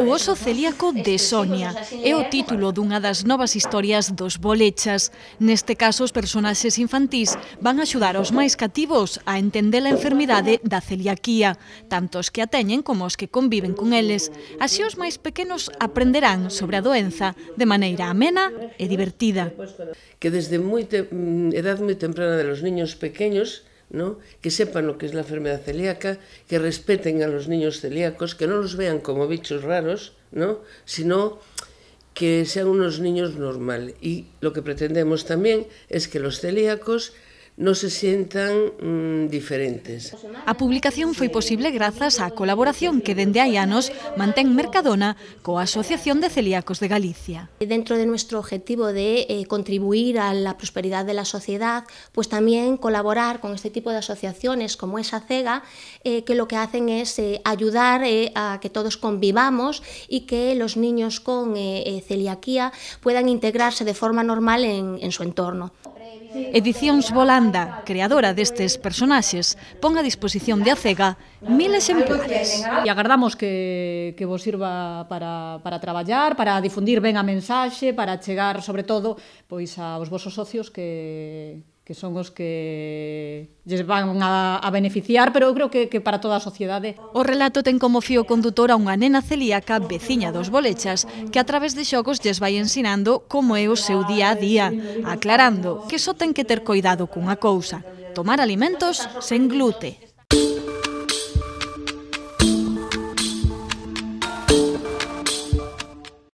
O oso celíaco de Sonia é o título dunha das novas historias dos bolechas. Neste caso, os personaxes infantís van axudar os máis cativos a entender a enfermidade da celiaquía, tanto os que a teñen como os que conviven con eles. Así os máis pequenos aprenderán sobre a doenza de maneira amena e divertida. Que desde moi mm, edad moi temprana de los niños pequeños que sepan lo que es la enfermedad celíaca, que respeten a los niños celíacos, que no los vean como bichos raros, sino que sean unos niños normales. Y lo que pretendemos también es que los celíacos no se sientan mm, diferentes. A publicación fue posible gracias a colaboración que dende ayanos anos mantén Mercadona con Asociación de Celíacos de Galicia. E dentro de nuestro objetivo de eh, contribuir a la prosperidad de la sociedad, pues también colaborar con este tipo de asociaciones como esa CEGA, eh, que lo que hacen es eh, ayudar a que todos convivamos y que los niños con celiaquía puedan integrarse de forma normal en su entorno. Edicións Volanda, creadora destes personaxes, pon a disposición de Acega mil exemplares. E agardamos que, que vos sirva para, para traballar, para difundir ben a mensaxe, para chegar, sobre todo, pois aos vosos socios que, que son os que lles van a, a beneficiar, pero eu creo que, que para toda a sociedade. O relato ten como fío condutor a unha nena celíaca veciña dos Bolechas, que a través de xogos lles vai ensinando como é o seu día a día, aclarando que só ten que ter coidado cunha cousa, tomar alimentos sen glute,